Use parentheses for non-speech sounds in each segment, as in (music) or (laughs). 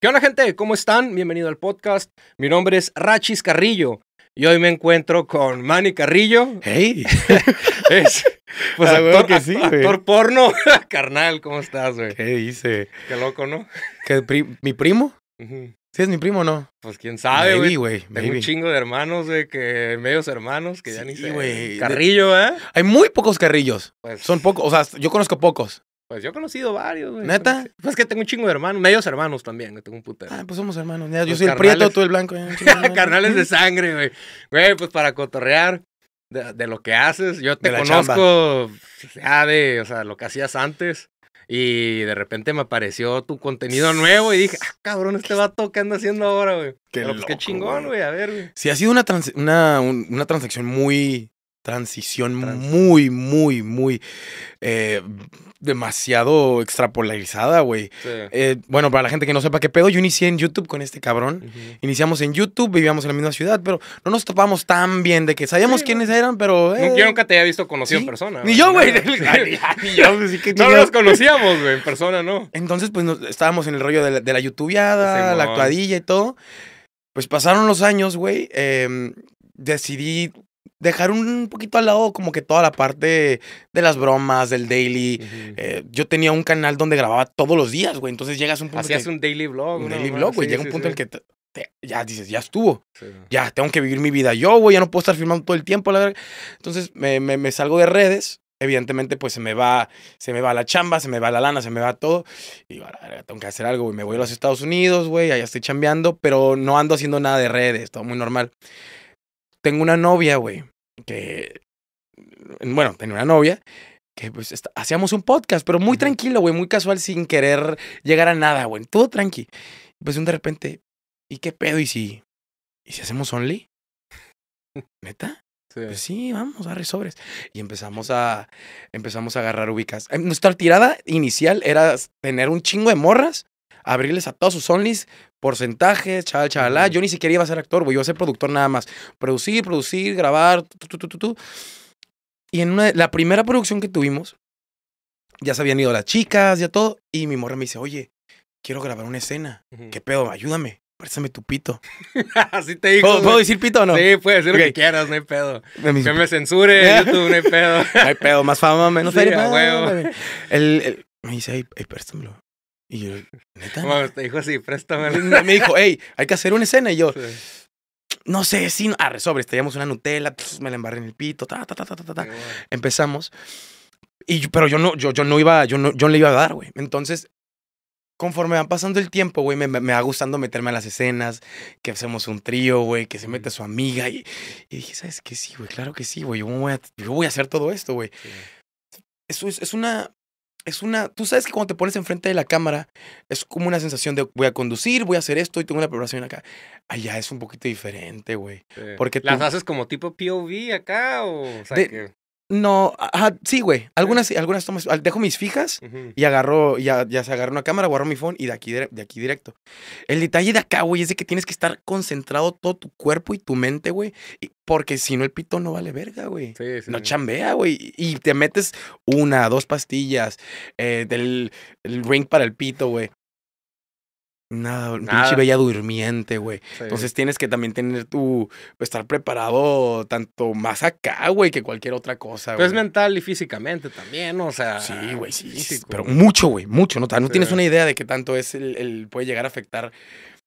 ¿Qué onda gente? ¿Cómo están? Bienvenido al podcast. Mi nombre es Rachis Carrillo y hoy me encuentro con Manny Carrillo. ¡Hey! (laughs) pues ah, actor, que sí, actor porno. (laughs) Carnal, ¿cómo estás, güey? ¿Qué dice? Qué loco, ¿no? ¿Que ¿Mi primo? ¿Sí es mi primo o no? Pues quién sabe, güey. un chingo de hermanos, güey, que medios hermanos, que ya ni sé. Carrillo, ¿eh? Hay muy pocos carrillos. Pues Son pocos, o sea, yo conozco pocos. Pues yo he conocido varios, güey. ¿Neta? Pues que tengo un chingo de hermanos, medios hermanos también, güey. Tengo un putero. Ah, pues somos hermanos. yo soy el prieto, tú el blanco. (laughs) carnales de (laughs) sangre, güey. Güey, pues para cotorrear de, lo que haces. Yo te conozco pues, ya de, o sea, lo que hacías antes. Y de repente me apareció tu contenido nuevo y dije, ah, cabrón, este vato, ¿qué anda haciendo ahora, güey? Qué, pues, qué chingón, güey, a ver, güey. Sí, ha sido una, una, una transacción muy transición muy, muy, muy eh, demasiado extrapolarizada, güey. Eh, bueno, para la gente que no sepa qué pedo, yo inicié en YouTube con este cabrón. Iniciamos en YouTube, vivíamos en la misma ciudad, pero no nos topamos tan bien de que sabíamos quiénes eran, pero... Yo eh, nunca te había visto conocido en persona. Ni yo, güey. (laughs) ni yo. Pues, no nos conocíamos, güey, en persona, ¿no? Entonces, pues estábamos en el rollo de la, de la youtubeada, la actuadilla y todo. Pues pasaron los años, güey. Em, decidí dejar un poquito al lado como que toda la parte de las bromas, del daily. Eh, yo tenía un canal donde grababa todos los días, güey. Entonces llegas a un punto. Hacías un daily vlog. Un daily vlog, güey. Llega un punto en el que ya dices, ya estuvo. Ya tengo que vivir mi vida yo, güey. Ya no puedo estar filmando todo el tiempo, la verdad. Entonces me, salgo de redes evidentemente pues se me va se me va la chamba se me va la lana se me va todo y a tengo que hacer algo güey me voy a los Estados Unidos güey allá estoy chambeando pero no ando haciendo nada de redes todo muy normal tengo una novia, güey, que, mm, bueno, tenía una novia que pues hacíamos un podcast, pero muy tranquilo, güey, muy casual, sin querer llegar a nada, güey, todo tranqui. Pues de repente, ¿y qué pedo? ¿Y si, ¿y si hacemos Only? (laughs) ¿Neta? Sí. Pues sí, vamos, a sobres. Y empezamos a, empezamos a agarrar ubicas. Eh, nuestra tirada inicial era tener un chingo de morras abrirles a todos sus onlys porcentajes, chal, chalá. Ah, yo ni siquiera iba a ser actor, voy a ser productor nada más. Producir, producir, grabar, tu, tu, tu, tu, tu. Y en la primera producción que tuvimos, ya se habían ido las chicas, ya todo. Y mi morra me dice, oye, quiero grabar una escena. ¿Qué pedo? Ayúdame. Préstame tu pito. (laughs) Así te digo. ¿Puedo, decir pito o no? Sí, puedes decir lo que quieras, no hay pedo. que me censure (laughs) YouTube, no hay pedo. no hay pedo, más fama, menos sí, El, me dice, ay, ay préstamelo. Y yo, neta. dijo así, préstame. Me dijo, hey, hay que hacer una escena. Y yo, no sé, si. Ah, sobre, una Nutella, me la embarré en el pito, ta, ta, ta, ta, ta, ta. Empezamos. Y pero yo no, yo, yo no iba, yo no, yo le iba a dar, güey. Entonces, conforme van pasando el tiempo, güey, me, va gustando meterme a las escenas, que hacemos un trío, güey, que se mete su amiga. Y, y, dije, ¿sabes qué? Sí, güey, claro que sí, güey. Yo, voy a, yo voy a hacer todo esto, güey. eso Es, es, una, es una, tú sabes que cuando te pones enfrente de la cámara es como una sensación de voy a conducir, voy a hacer esto y tengo una preparación acá. Allá es un poquito diferente, güey. Porque las haces como tipo POV acá o, o sea, que... No, ajá, sí, güey. Algunas, algunas tomas. Dejo mis fijas y agarro, ya, ya se agarró una cámara, agarro mi phone y de aquí, de, aquí directo. El detalle de acá, güey, es de que tienes que estar concentrado todo tu cuerpo y tu mente, güey. Porque si no, el pito no vale verga, güey. Sí, sí, no chambea, güey. Y te metes una, dos pastillas, eh, del ring para el pito, güey. Nada, un pinche bella durmiente, güey. Entonces tienes que también tener tu. estar preparado tanto más acá, güey, que cualquier otra cosa, güey. es mental y físicamente también, o sea. Sí, güey, sí. Pero mucho, güey, mucho, ¿no? No tienes una idea de qué tanto es el, puede llegar a afectar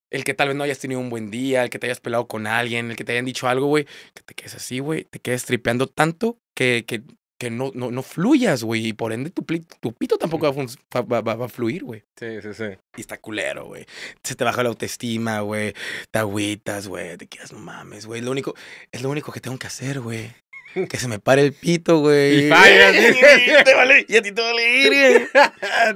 el que tal vez no hayas tenido un buen día, el que te hayas pelado con alguien, el que te hayan dicho algo, güey. Que te quedes así, güey. Te quedes tripeando tanto que, que que no, no, no fluyas, güey. Y por ende tu, pito tampoco va a, fluir, güey. Sí, sí, sí. Y está culero, güey. Se te baja la autoestima, güey. Te agüitas, güey. Te quedas, no mames, güey. Lo único, es lo único que tengo que hacer, güey. Que se me pare el pito, güey. (laughs) Y fallas. (laughs) te y a ti te vale ir,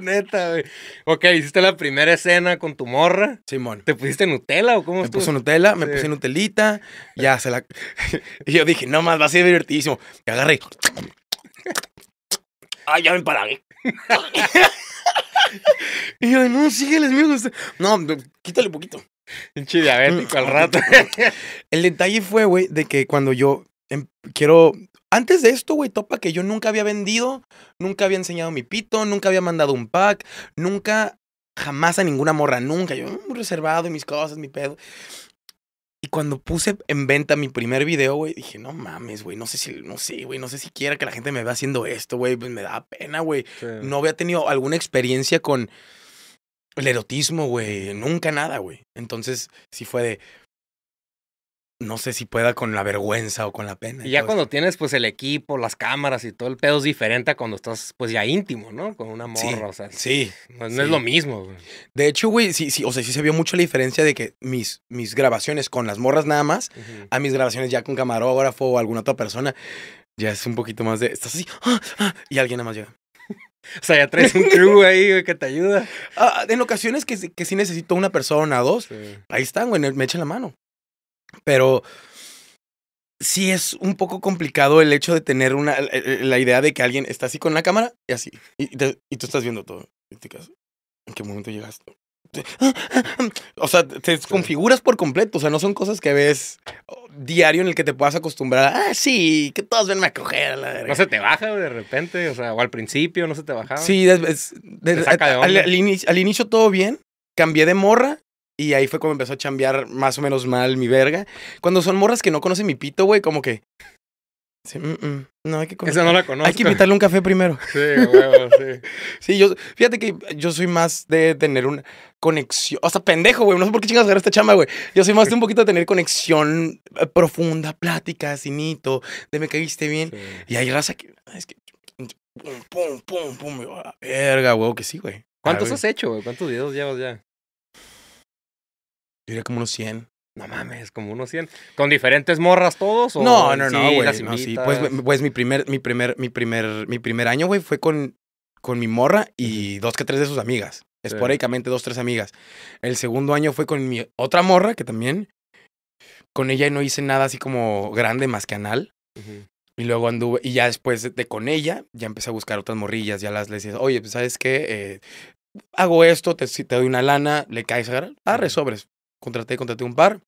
(laughs) Neta, güey. Ok, hiciste la primera escena con tu morra. Simón. ¿Te pusiste Nutella o cómo Me puse Nutella, me puse Nutelita. Ya se la. y yo dije, no más, va a ser divertidísimo. Y agarré ah, ya me empalagué. (laughs) y yo, no, sígueles, mío. No, quítale un poquito. Pinche diabético al rato. (laughs) El detalle fue, güey, de que cuando yo em, quiero. Antes de esto, güey, topa que yo nunca había vendido, nunca había enseñado mi pito, nunca había mandado un pack, nunca, jamás a ninguna morra, nunca. Yo, muy mm, reservado y mis cosas, mi pedo. Y cuando puse en venta mi primer video, güey, dije, no mames, güey, no sé si, no sé, güey, no sé si quiera que la gente me vea haciendo esto, güey, pues, me da pena, güey. No había tenido alguna experiencia con el erotismo, güey, nunca nada, güey. Entonces, sí fue de, no sé si pueda con la vergüenza o con la pena. Y ya cuando tienes pues el equipo, las cámaras y todo el pedo es diferente a cuando estás pues ya íntimo, ¿no? Con una morra, sí, o sea. Sí. No, es lo mismo. De hecho, güey, sí, sí, o sea, sí se vio mucho la diferencia de que mis, mis grabaciones con las morras nada más, a mis grabaciones ya con camarógrafo o alguna otra persona, ya es un poquito más de, estás así, ¡ah, ah! y alguien nada más llega. (laughs) O sea, ya traes un crew ahí, güey, que te ayuda. Ah, en ocasiones que, sí necesito una persona, dos, ahí están, güey, me echan la mano. Pero sí es un poco complicado el hecho de tener una, la idea de que alguien está así con la cámara y así. Y, tú estás viendo todo. ¿En qué momento llegaste (laughs) O sea, te desconfiguras por completo. O sea, no son cosas que ves oh, diario en el que te puedas acostumbrar. Ah, sí, que todos venme a coger. No se te baja de repente, o sea, o al principio no se te bajaba. Sí, al inicio todo bien. Cambié de morra y ahí fue como empezó a chambear más o menos mal mi verga. Cuando son morras que no conocen mi pito, güey, como que. no, hay que Esa no la conozco. Hay que invitarle un café primero. (laughs) Sí, huevo, sí. sí, yo. Fíjate que yo soy más de tener una conexión. O sea, pendejo, güey. No sé por qué chingas agarra esta chamba, güey. Yo soy más de un poquito de tener conexión eh, profunda, plática, cinito, de me caíste bien. Y hay raza que. Es que. Pum, pum, pum, pum. verga, güey, que sí, güey. ¿Cuántos ah, has hecho, güey? ¿Cuántos videos llevas ya? Yo diría como unos 100. No mames, como unos 100. ¿Con diferentes morras todos? no, no, no, güey. Pues, pues mi primer, mi primer, mi primer, mi primer año, güey, fue con, con mi morra y dos que tres de sus amigas. Esporádicamente, dos, tres amigas. El segundo año fue con mi otra morra, que también. Con ella no hice nada así como grande más que anal. Y luego anduve, y ya después de, con ella, ya empecé a buscar otras morrillas, ya las le decía, oye, pues sabes qué, eh, hago esto, te, doy una lana, le caes, agarra, ah, sobres, contraté, contraté un par.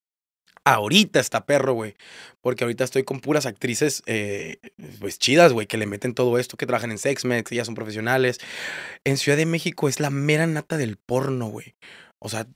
Ahorita está perro, güey. Porque ahorita estoy con puras actrices, eh, pues chidas, güey, que le meten todo esto, que trabajan en Sexmex, que ya son profesionales. En Ciudad de México es la mera nata del porno, güey. O sea,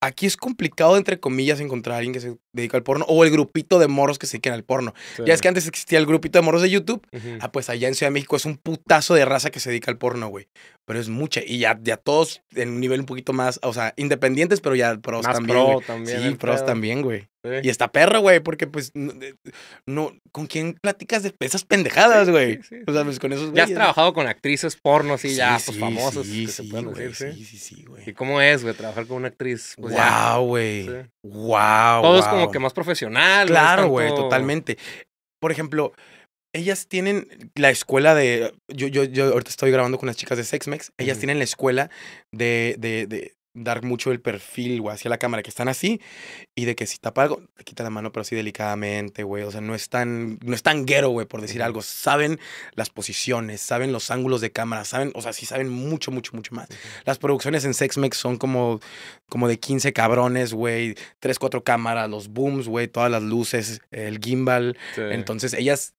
aquí es complicado, entre comillas, encontrar a alguien que se dedica al porno, o el grupito de moros que se dedican al porno. Ya es que antes existía el grupito de moros de YouTube. Ah, pues allá en Ciudad de México es un putazo de raza que se dedica al porno, güey. Pero es mucha. Y ya, todos en un nivel un poquito más, o sea, independientes, pero ya pros también. Pro, también. Sí, pros también, güey. Y está perro, güey, porque pues no, ¿con quién platicas de esas pendejadas, güey? o sea, pues, con esos Ya has trabajado con actrices porno, sí, ya, pues famosos. Sí, sí, sí, sí, güey. ¿Y cómo es, güey, trabajar con una actriz? Pues, wow, güey. Wow. Todos como que más profesional. Claro, güey, totalmente. Por ejemplo, ellas tienen la escuela de. Yo, yo, yo ahorita estoy grabando con las chicas de Sexmex. Ellas tienen la escuela de, dar mucho el perfil, güey, hacia la cámara, que están así, y de que si tapa algo, te quita la mano, pero así delicadamente, güey. O sea, no es tan, no es tan guero, güey, por decir algo. Saben las posiciones, saben los ángulos de cámara, saben, o sea, sí saben mucho, mucho, mucho más. Las producciones en Sexmex son como, como de 15 cabrones, güey, 3, 4 cámaras, los booms, güey, todas las luces, el gimbal. Entonces, ellas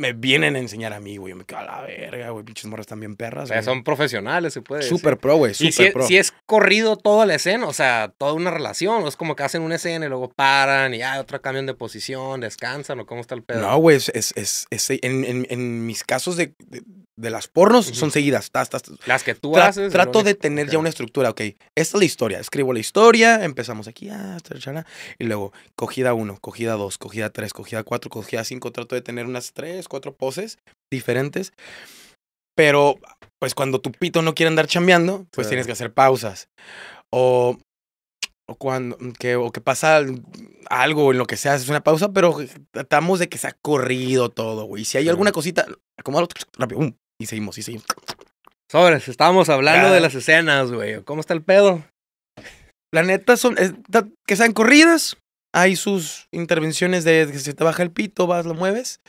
me vienen a enseñar a mí, güey. Yo me quedo a la verga, güey. Pinches morras también perras. O sea, son profesionales, se puede. Súper pro, güey. Super y si, es corrido toda la escena, o sea, toda una relación. Es como que hacen una escena y luego paran y ya, ah, otra cambian de posición, descansan o cómo está el pedo. No, güey, es, es, en, mis casos de, las pornos son seguidas. Las que tú haces. Trato de tener ya una estructura, ok. Esta es la historia. Escribo la historia, empezamos aquí, ah, y luego cogida uno, cogida dos, cogida tres, cogida cuatro, cogida cinco. Trato de tener unas tres, cuatro poses diferentes. Pero, pues cuando tu pito no quiere andar chambeando, pues tienes que hacer pausas. O, o cuando que, o que pasa algo en lo que sea, es una pausa, pero tratamos de que sea corrido todo, güey. Si hay alguna cosita, como rápido. Um, y seguimos, y seguimos. Sobres, estábamos hablando de las escenas, güey. ¿Cómo está el pedo? La neta, son, que sean corridas. Hay sus intervenciones de que se te baja el pito, vas, lo mueves.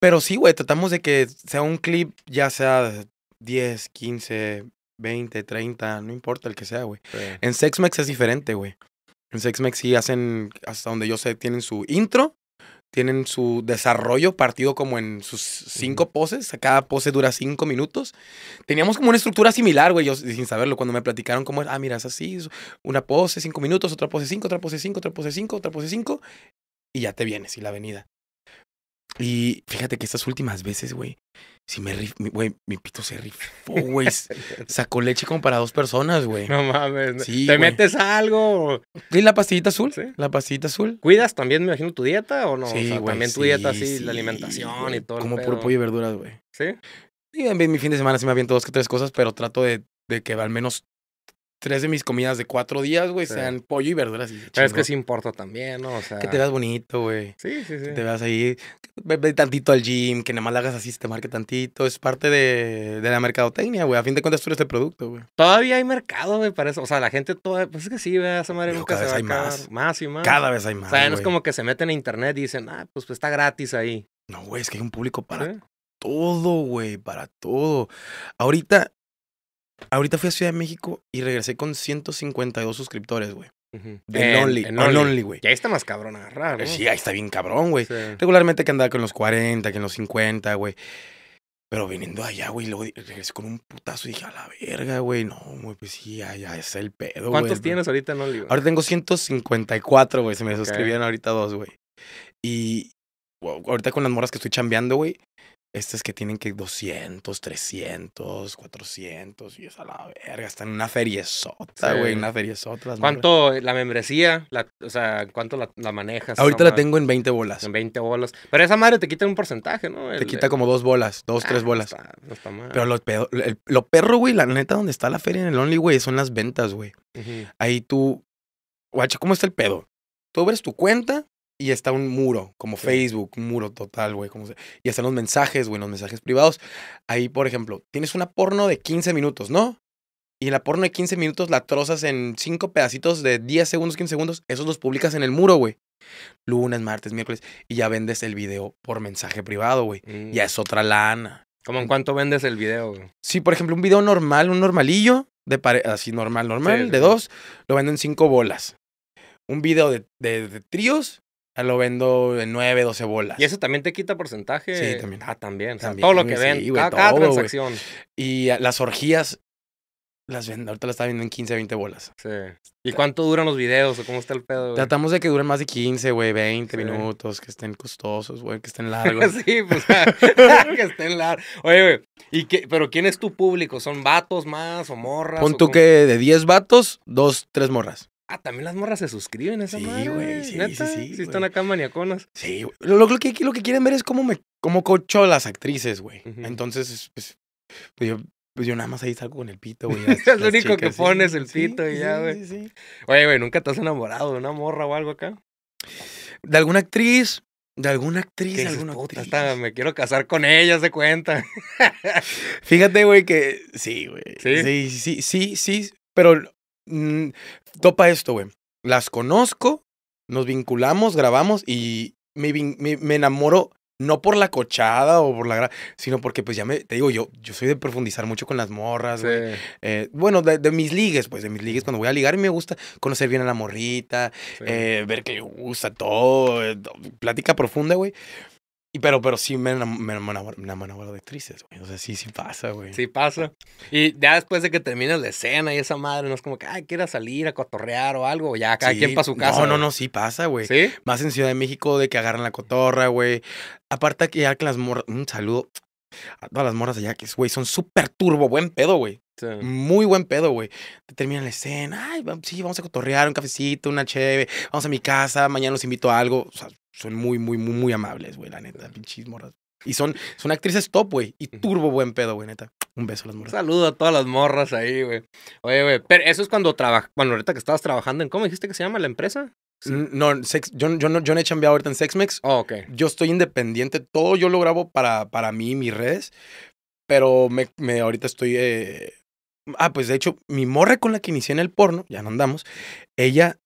Pero sí, güey, tratamos de que sea un clip, ya sea 10, 15, 20, 30, no importa el que sea, güey. En Sexmex es diferente, güey. En Sexmex sí hacen, hasta donde yo sé, tienen su intro, tienen su desarrollo partido como en sus cinco poses. Cada pose dura cinco minutos. Teníamos como una estructura similar, güey, yo sin saberlo, cuando me platicaron cómo es, ah, mira, es así, una pose cinco minutos, otra pose cinco, otra pose cinco, otra pose cinco, otra pose cinco, y ya te vienes y la venida. Y fíjate que estas últimas veces, güey, si me rif, güey, mi, pito se rifó, güey. (laughs) Sacó leche como para dos personas, güey. No mames. ¿Te metes algo? ¿Y la pastillita azul? ¿Sí? La pastillita azul. ¿Cuidas también, me imagino, tu dieta o no? Sí, también tu dieta, así, la alimentación y todo. Como puro pollo y verduras, güey. ¿Sí? Y en mi fin de semana se me aviento dos que tres cosas, pero trato de, de que al menos tres de mis comidas de cuatro días, güey, sean pollo y verduras. Y Pero es que sí importa también, ¿no? O sea... Que te veas bonito, güey. Sí, sí, sí. te veas ahí, ve, tantito al gym, que nada más hagas así, te marque tantito. Es parte de, la mercadotecnia, güey. A fin de cuentas tú eres el producto, güey. Todavía hay mercado, güey, para eso. O sea, la gente todavía... pues es que sí, vea, esa madre se nunca hay más. Más y más. Cada vez hay más, O sea, no es como que se meten a internet y dicen, ah, pues, pues, está gratis ahí. No, güey, es que hay un público para todo, güey, para todo. Ahorita, Ahorita fui a Ciudad de México y regresé con 152 suscriptores, güey. De Lonely. En güey. Ya está más cabrón agarrar, güey. Sí, ahí está bien cabrón, güey. Regularmente que andaba con los 40, que en los 50, güey. Pero viniendo allá, güey, luego regresé con un putazo y dije, a la verga, güey. No, güey, pues sí, ya, es el pedo, ¿Cuántos tienes ahorita en Only, güey? Ahora tengo 154, güey. Se me suscribieron ahorita dos, güey. Y, ahorita con las moras que estoy chambeando, güey, estas que tienen que 200, 300, 400 y esa la verga, están en una feriezota, güey, sí. una feriezota. ¿Cuánto eh, la membresía? o sea, ¿cuánto la, manejas? Ahorita la tengo en 20 bolas. En 20 bolas. Pero esa madre te quita un porcentaje, ¿no? te quita como dos bolas, dos, ah, tres bolas. No está, mal. Pero lo, pedo, lo perro, güey, la neta, donde está la feria en el Only, güey, son las ventas, güey. Ahí tú, guacha, ¿cómo está el pedo? Tú abres tu cuenta, y está un muro, como Facebook, un muro total, güey. Y están los mensajes, güey, los mensajes privados. Ahí, por ejemplo, tienes una porno de 15 minutos, ¿no? Y la porno de 15 minutos la trozas en cinco pedacitos de 10 segundos, 15 segundos. Esos los publicas en el muro, güey. Lunes, martes, miércoles. Y ya vendes el video por mensaje privado, güey. Mm. Ya es otra lana. ¿Cómo en cuánto vendes el video, güey? Sí, por ejemplo, un video normal, un normalillo, de así normal, normal, de dos, lo venden cinco bolas. Un video de tríos, Ah, lo vendo en 9, 12 bolas. Y eso también te quita porcentaje. Sí, también. Ah, también. todo lo que ven, cada, transacción. Y las orgías las vendo, ahorita las está viendo en 15, 20 bolas. Sí. ¿Y cuánto duran los videos o cómo está el pedo? Tratamos de que duren más de 15, güey, 20 minutos, que estén costosos, güey, que estén (laughs) largos. sí, pues, (laughs) que estén largos. Oye, güey, ¿y pero quién es tu público? ¿Son vatos más o morras? Pon tú que de 10 vatos, 2, 3 morras. Ah, también las morras se suscriben, esa sí, madre. sí, güey, Sí, sí, sí. están acá maniaconas. Sí, güey. Lo, que, lo que quieren ver es cómo me cocho las actrices, güey. Entonces, pues, pues, yo, pues yo, nada más ahí salgo con el pito, güey. (laughs) es lo único que pones, el pito y ya, güey. Sí, sí. Oye, güey, ¿nunca te has enamorado de una morra o algo acá? De alguna actriz, de alguna actriz, ¿De alguna puta, actriz? Hasta me quiero casar con ella, se cuenta. Fíjate, güey, que sí, güey. ¿Sí? sí, sí, sí, sí, pero Mm, topa esto, güey. Las conozco, nos vinculamos, grabamos y me, enamoro no por la cochada o por la gra... sino porque pues ya me, te digo, yo, yo soy de profundizar mucho con las morras, eh, bueno, de, mis ligues, pues de mis ligues, cuando voy a ligar me gusta conocer bien a la morrita, eh, ver que gusta todo, eh, plática profunda, güey. Y pero, pero sí me, me, me de actrices, güey. O sea, sí, sí pasa, güey. Sí pasa. Y ya después de que terminas la escena y esa madre, no es como que, ay, quiera salir a cotorrear o algo, ya cada quien para su casa. No, no, no, sí pasa, güey. ¿Sí? Más en Ciudad de México de que agarran la cotorra, güey. Aparte que ya que las morras, un saludo a todas las morras allá que, güey, son súper turbo, buen pedo, güey. Muy buen pedo, güey. Termina la escena. Ay, sí, vamos a cotorrear un cafecito, una cheve. Vamos a mi casa. Mañana los invito a algo son muy, muy, muy, muy amables, güey, la neta, pinches morras. Y son, son actrices top, güey, y turbo buen pedo, güey, neta. Un beso a las morras. saludo a todas las morras ahí, güey. Oye, güey, pero eso es cuando trabajas, bueno, ahorita que estabas trabajando en, ¿cómo dijiste que se llama la empresa? No, yo, yo, no, yo no he chambeado ahorita en Sexmex. Oh, okay. Yo estoy independiente. Todo yo lo grabo para, para mí, mis redes. Pero me, ahorita estoy. Eh, ah, pues de hecho, mi morra con la que inicié en el porno, ya no andamos, ella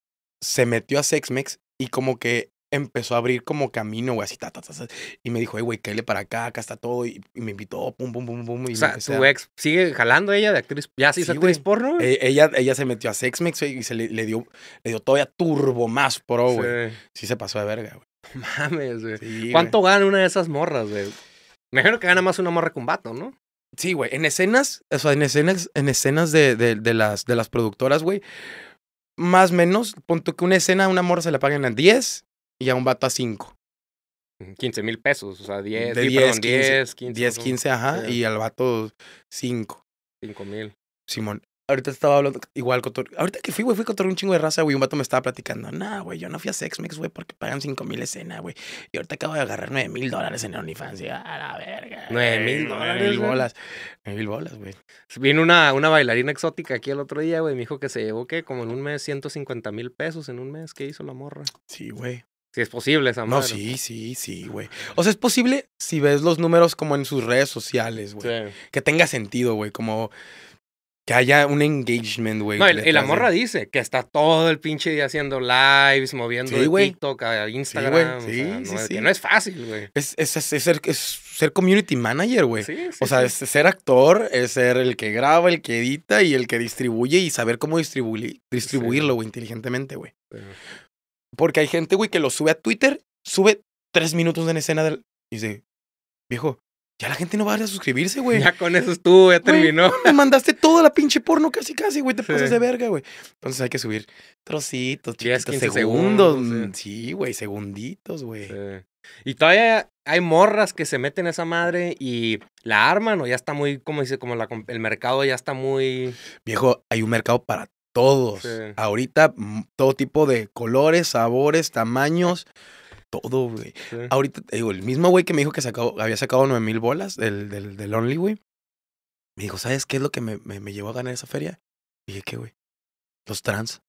se metió a Sexmex y como que empezó a abrir como camino, güey, así, y me dijo, hey, güey, le para acá, acá está todo, y, me invitó, pum, pum, pum, pum. Y o sea, tu ex sigue jalando ella de actriz, ya actriz porno, e, ella, ella se metió a Sex Sexmex y se le, dio, le dio todavía turbo más pro, güey. Sí. se pasó de verga, güey. (laughs) mames, güey. ¿Cuánto gana una de esas morras, güey? Me imagino que gana más una morra con vato, ¿no? Sí, güey, en escenas, o sea, en escenas, en escenas de, las, de las productoras, güey, más o menos, punto que una escena, una morra se la pagan a 10 y a un vato a 5. 15 mm, mil pesos, o sea, 10, 10, perdón, 15, 10, 15, 10, 15 ajá, y al vato 5. 5 mil. Simón, ahorita estaba hablando, igual, cotor... ahorita que fui, güey, fui con cotorrear un chingo de raza, güey, un vato me estaba platicando, nah, güey, yo no fui a Sexmex, güey, porque pagan 5 mil escenas, güey, y ahorita acabo de agarrar 9 mil dólares en OnlyFans, y a la verga. 9 mil dólares. 9 mil bolas, bolas, güey. Vino una, una bailarina exótica aquí el otro día, güey, me dijo que se llevó, ¿qué? Como en un mes, 150 mil pesos en un mes, ¿qué hizo la morra? Sí, güey. Si es posible esa No, sí, sí, sí, güey. O sea, es posible si ves los números como en sus redes sociales, güey. Que tenga sentido, güey. Como que haya un engagement, güey. No, y, la morra dice que está todo el pinche día haciendo lives, moviendo sí, TikTok Instagram. Sí, sí, sí, Que no es fácil, güey. Es, ser, community manager, güey. o sea, es ser actor, es ser el que graba, el que edita y el que distribuye y saber cómo distribuirlo, güey, inteligentemente, güey. Porque hay gente, güey, que lo sube a Twitter, sube tres minutos en escena del... y dice, viejo, ya la gente no va a, suscribirse, güey. Ya con eso estuvo, ya terminó. Me (laughs) mandaste toda la pinche porno casi, casi, güey. Te sí. de verga, güey. Entonces hay que subir trocitos, chiquitos, segundos. Mm, sí. güey, segunditos, güey. Y todavía hay morras que se meten a esa madre y la arman, o ya está muy, como dice, como el mercado ya está muy. Viejo, hay un mercado para todos. Ahorita, mm, todo tipo de colores, sabores, tamaños. Todo, güey. Ahorita, digo, el mismo güey que me dijo que había sacado 9 mil bolas del, del, del Only, güey. Me dijo, ¿sabes qué es lo que me, llevó a ganar esa feria? dije, ¿qué, güey? Los trans.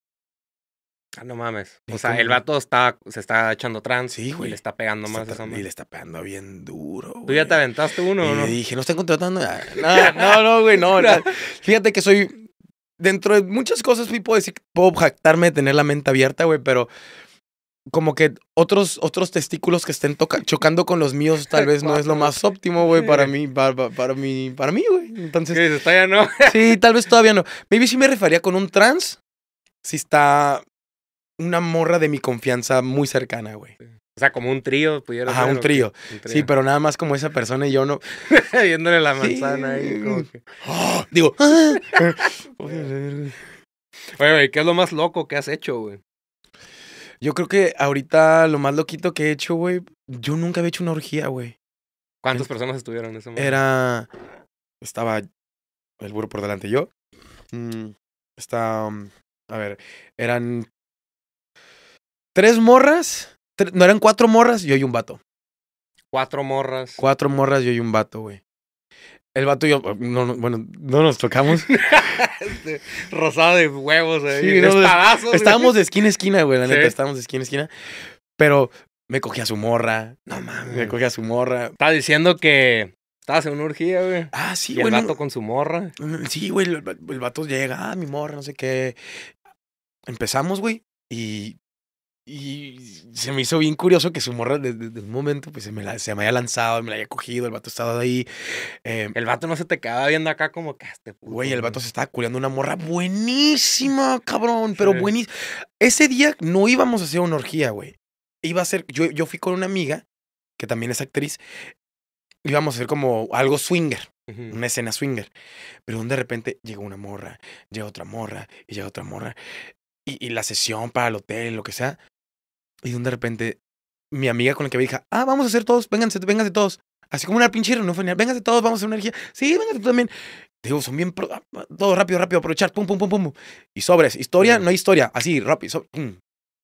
Ah, no mames. O sea, el vato está, se está echando trans. Sí, güey. Y le está pegando más a esa Y le está pegando bien duro. Tú ya te aventaste uno, o ¿no? Y dije, ah, no estoy contratando. No, no, güey, no. (laughs) Fíjate que soy dentro de muchas cosas puedo decir, puedo jactarme de tener la mente abierta, güey, pero como que otros, otros testículos que estén chocando con los míos (laughs) tal vez no es lo más óptimo, güey, para mí, para, para, mí, para mí, güey. Entonces... no? (laughs) sí, tal vez todavía no. Maybe sí me refería con un trans si está una morra de mi confianza muy cercana, güey. O sea, como un trío pudiera ser, un, trío. un trío. Sí, pero nada más como esa persona y yo no. (laughs) Viéndole la manzana ahí. Como que... Ah, digo. Ah". (laughs) Oye, güey, ¿qué es lo más loco que has hecho, güey? Yo creo que ahorita lo más loquito que he hecho, güey. Yo nunca había hecho una orgía, güey. ¿Cuántas personas estuvieron en ese momento? Era. Estaba el burro por delante yo. Mm, está. Mm, a ver, eran. Tres morras no eran cuatro morras, y hoy un vato. Cuatro morras. Cuatro morras, yo y un vato, güey. El vato y yo, oh, bueno, no nos tocamos. (laughs) Este, rosado de huevos, eh, güey. Sí, Estábamos de esquina a esquina, güey, la neta, estábamos de esquina a esquina. Pero me cogí a su morra. No mames, me mm. cogí a su morra. Estaba diciendo que estabas en una güey. Ah, sí, güey. el vato con su morra. Sí, güey, el, el, vato llega, ah, mi morra, no sé qué. Empezamos, güey, y y se me hizo bien curioso que su morra desde, un momento pues se me, haya lanzado, me la haya cogido, el vato estaba ahí. Eh, el vato no se te quedaba viendo acá como que ah, este Güey, el vato se estaba culeando una morra buenísima, cabrón, pero buenísima. Ese día no íbamos a hacer una orgía, güey. Iba a ser, yo, fui con una amiga, que también es actriz, íbamos a hacer como algo swinger, una escena swinger. Pero de repente llega una morra, llega otra morra y llega otra morra. y, la sesión para el hotel, lo que sea, y de repente, mi amiga con la que había dije, ah, vamos a hacer todos, vénganse, vénganse todos. Así como una no ¿no? ni vénganse todos, vamos a hacer una energía. Sí, vénganse tú también. Digo, son bien, todo rápido, rápido, aprovechar, pum, pum, pum, pum. Y sobres, historia, no hay historia, así, rápido. So...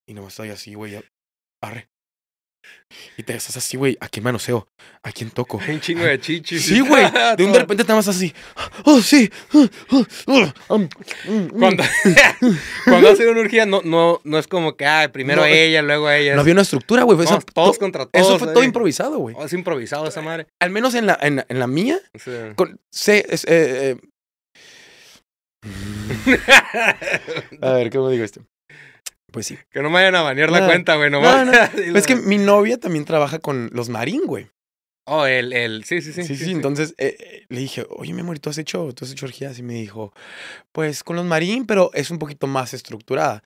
y nomás estoy así, güey, arre. Y te estás así, güey, ¿a quién manoseo? ¿A quién toco? Hay (laughs) un chingo de chichis. Sí, güey. (laughs) De un de repente te vas así. ¡Oh, sí! Cuando, (laughs) cuando una urgía, no, no, no es como que, ah, primero ella, luego ella. No había una estructura, güey. todos contra todos. Eso fue todo improvisado, güey. Oh, es improvisado esa madre. Al menos en la, en, mía. Con, se, eh, eh, A ver, ¿cómo digo esto? Pues sí. Que no me vayan a banear la cuenta, güey. No, (laughs) es que mi novia también trabaja con los Marín, güey. Oh, el, el, sí, sí, sí. Sí, sí, entonces eh, eh, le dije, oye, mi amor, ¿tú has hecho, has hecho orgías? Y me dijo, pues con los marín, pero es un poquito más estructurada.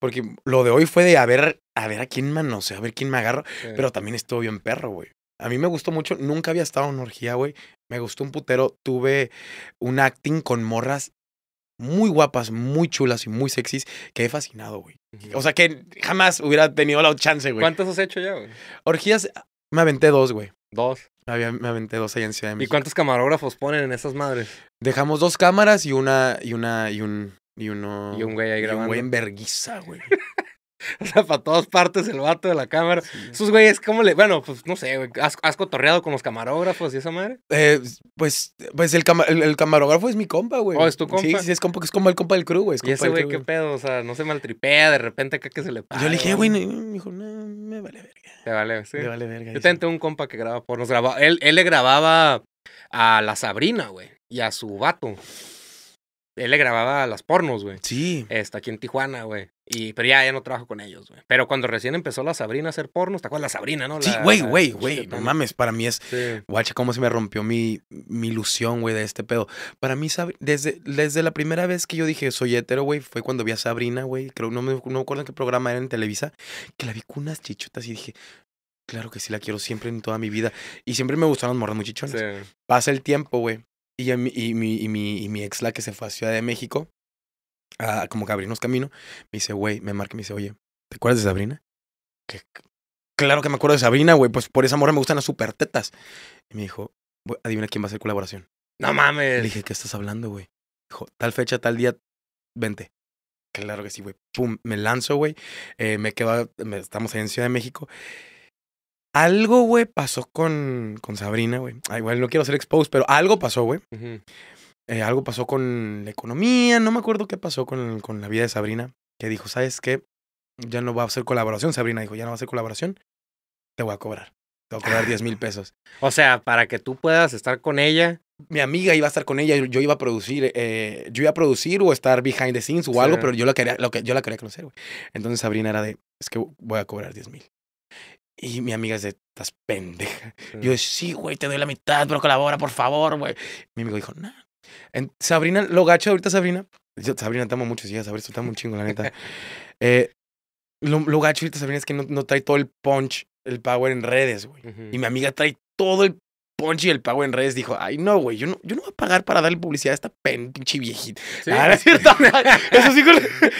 Porque lo de hoy fue de a ver, a ver a quién a ver quién me agarro, pero también estuvo en perro, güey. A mí me gustó mucho, nunca había estado en orgía, güey. Me gustó un putero, tuve un acting con morras muy guapas, muy chulas y muy sexys, que he fascinado, güey. O sea que jamás hubiera tenido la chance, güey. ¿Cuántas has hecho ya, güey? Orgías, me aventé dos, güey. Dos. me aventé dos allá en Ciudad de México. ¿Y cuántos camarógrafos ponen en esas madres? Dejamos dos cámaras y una, y una, y un, y uno. Y un güey ahí grabando. Y un güey en verguiza, güey. (laughs) (laughs) O sea, para todas partes el vato de la cámara. Esos güeyes, ¿cómo le.? Bueno, pues no sé, güey. ¿Has, cotorreado con los camarógrafos y esa madre? Eh, pues, pues el, el, camarógrafo es mi compa, güey. Oh, es tu compa. Sí, sí, es compa, es como el compa del crew, güey. y ese güey, qué pedo, o sea, no se maltripea, de repente acá que se le pasa. Yo le dije, güey, me dijo, no, me vale verga. Te vale, sí. Me vale verga. Yo también tengo un compa que graba pornos. grababa, él, él le grababa a la Sabrina, güey, y a su vato. Él le grababa a las pornos, güey. Sí. Está aquí en Tijuana, güey. Y, pero ya, ya no trabajo con ellos, güey. Pero cuando recién empezó la Sabrina a hacer porno, ¿te acuerdas la Sabrina, no? sí, güey, güey, güey. No mames, para mí es. Guacha, cómo se me rompió mi, mi ilusión, güey, de este pedo. Para mí, desde, desde la primera vez que yo dije soy hetero, güey, fue cuando vi a Sabrina, güey. Creo, no me, no me acuerdo en qué programa era en Televisa, que la vi con unas chichotas y dije, claro que sí, la quiero siempre en toda mi vida. Y siempre me gustaron morras muy Pasa el tiempo, güey. Y, y, mi, y, mi, y mi ex, la que se fue a Ciudad de México, Ah, como que abrirnos camino. Me dice, güey, me marca y me dice, oye, ¿te acuerdas de Sabrina? claro que me acuerdo de Sabrina, güey, pues por esa morra me gustan las super tetas. Y me dijo, adivina quién va a hacer colaboración. No mames. Le dije, ¿qué estás hablando, güey? Dijo, tal fecha, tal día, vente. Claro que sí, güey. Pum, me lanzo, güey. Eh, me quedo, estamos en Ciudad de México. Algo, güey, pasó con, con Sabrina, güey. Ah, igual no quiero ser expose, pero algo pasó, güey. Eh, algo pasó con la economía, no me acuerdo qué pasó con, la vida de Sabrina, que dijo, ¿sabes qué? Ya no va a ser colaboración, Sabrina dijo, ya no va a ser colaboración, te voy a cobrar. Te voy a cobrar 10 mil (laughs) pesos. O sea, para que tú puedas estar con ella. Mi amiga iba a estar con ella, yo iba a producir, eh, yo iba a producir o estar behind the scenes o algo, pero yo la quería, lo que, yo la quería conocer, güey. Entonces Sabrina era de, es que voy a cobrar 10 mil. Y mi amiga es de, estás pendeja. Yo, sí, güey, te doy la mitad, pero colabora, por favor, güey. Mi amigo dijo, no, Sabrina, lo gacho ahorita, Sabrina. Sabrina, te amo mucho, Sabrina, te amo un chingo, la neta. (laughs) Eh, lo, gacho ahorita, Sabrina, es que no, trae todo el punch, el power en redes, güey. Y mi amiga trae todo el punch y el power en redes dijo, ay, no, güey, yo no, yo no voy a pagar para darle publicidad a esta pen, pinche viejita. claro ah, es cierto. (laughs) Eso sí.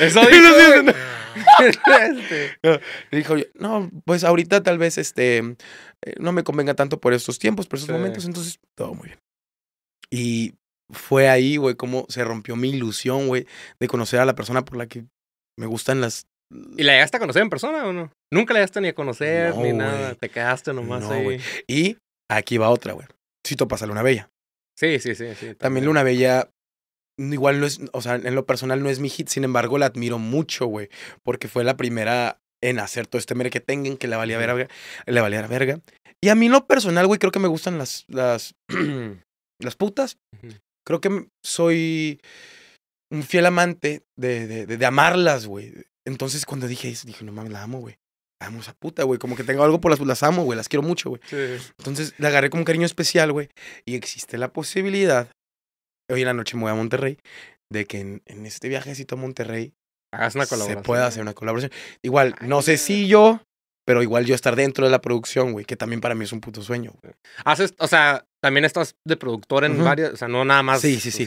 Eso (laughs) dijo. no. Dijo, no, pues ahorita tal vez este, eh, no me convenga tanto por estos tiempos, por esos momentos, entonces todo muy bien. Y fue ahí, güey, cómo se rompió mi ilusión, güey, de conocer a la persona por la que me gustan las... ¿Y la llegaste a conocer en persona o no? Nunca la llegaste ni a conocer, ni nada. Te quedaste nomás no, Y aquí va otra, güey. topas a Luna Bella. Sí, sí, sí. sí también. Luna Bella, mm, igual no es, o sea, en lo personal no es mi hit, sin embargo la admiro mucho, güey, porque fue la primera en hacer todo este mere que tengan, que le valía verga, la verga. Y a mí en lo personal, güey, creo que me gustan las, las, (clears throat) las putas. Creo que soy un fiel amante de, de, amarlas, güey. Entonces cuando dije eso, dije, no mames, la amo, güey. amo esa puta, güey. Como que tengo algo por las, las amo, güey. Las quiero mucho, güey. Entonces la agarré con un cariño especial, güey. Y existe la posibilidad, hoy en la noche me voy a Monterrey, de que en, este viajecito a Monterrey Hagas una colaboración. Se pueda hacer una colaboración. Igual, no sé si yo, pero igual yo estar dentro de la producción, güey, que también para mí es un puto sueño. Haces, o sea, también estás de productor en varias, o sea, no nada más. Sí, sí, sí.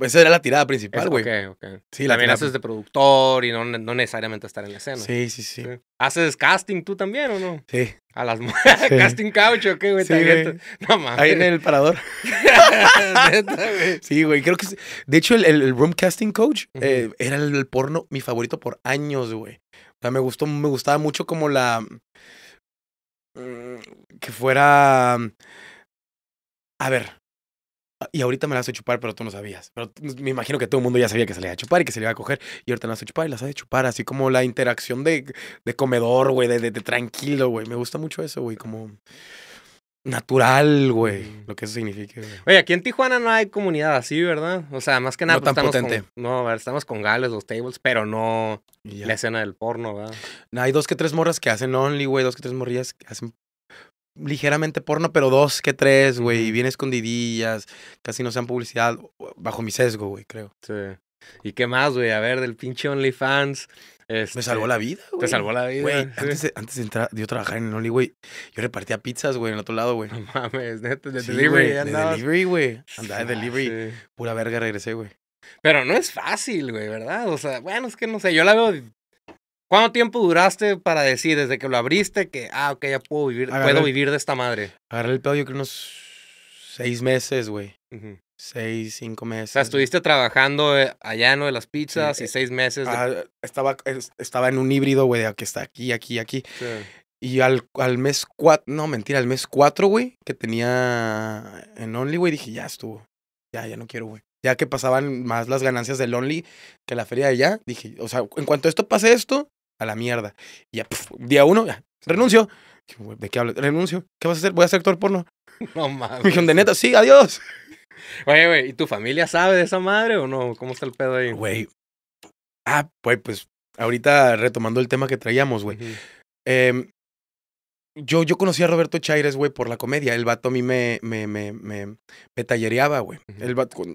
esa era la tirada principal, güey. Okay, ok. Sí, también haces de productor y no, necesariamente estar en la escena. Sí, sí, sí, ¿Haces casting tú también o no? Sí. A las mujeres. (laughs) (laughs) casting couch, ¿ok, güey? No mames. Ahí en el parador. (laughs) Sí, güey. Creo que. De hecho, el, room casting coach eh, era el porno mi favorito por años, güey. O sea, me gustó, me gustaba mucho como la. Mm, que fuera a ver, ah, y ahorita me las hace chupar, pero tú no sabías. Pero me imagino que todo el mundo ya sabía que se le iba a chupar y que se le iba a coger. Y ahorita las hace chupar y la hace chupar, así como la interacción de, de comedor, güey, de, tranquilo, güey. Me gusta mucho eso, güey, como natural, güey, mm. lo que eso significa. Oye, aquí en Tijuana no hay comunidad así, ¿verdad? O sea, más que nada. No pues, tan potente. no, ver, estamos con Gales, los tables, pero no la escena del porno, ¿verdad? No, hay dos que tres morras que hacen only, güey, dos que tres morrillas que hacen ligeramente porno, pero dos que tres, güey. Y bien escondidillas, casi no sean publicidad, bajo mi sesgo, güey, creo. Sí. ¿Y qué más, güey? A ver, del pinche OnlyFans. Me este, salvó la vida, güey. Te salvó la vida. Güey, (laughs) antes, antes, de, entrar, de yo trabajar en el Only, güey, yo repartía pizzas, güey, en el otro lado, güey. No mames, neta, de delivery. de delivery, güey. Andaba de delivery. Pura verga regresé, güey. Pero no es fácil, güey, ¿verdad? O sea, bueno, es que no sé, yo la veo ¿Cuánto tiempo duraste para decir desde que lo abriste que, ah, ok, ya puedo vivir, puedo vivir de esta madre? Agarré el pedo yo creo unos seis meses, güey. Seis, cinco meses. O sea, estuviste trabajando eh, allá en de las pizzas y eh, seis meses. Ah, estaba, estaba en un híbrido, güey, que está aquí, aquí, aquí. Y al, al mes cuatro, no, mentira, al mes cuatro, güey, que tenía en Only, güey, dije, ya estuvo. Ya, ya no quiero, güey ya que pasaban más las ganancias del Only que la feria de allá, dije, o sea, en cuanto esto pase esto, a la mierda. Y ya, día uno, ya, renuncio. ¿De qué hablo? Renuncio. ¿Qué vas a hacer? Voy a ser actor porno. (laughs) No mames. Me de neta, sí, adiós. (laughs) Oye, güey, ¿y tu familia sabe de esa madre o no? ¿Cómo está el pedo ahí? Güey. Ah, güey, pues ahorita retomando el tema que traíamos, güey. Em, yo, conocí a Roberto Chaires, güey, por la comedia. El vato a mí me, me, me, me, tallereaba, güey.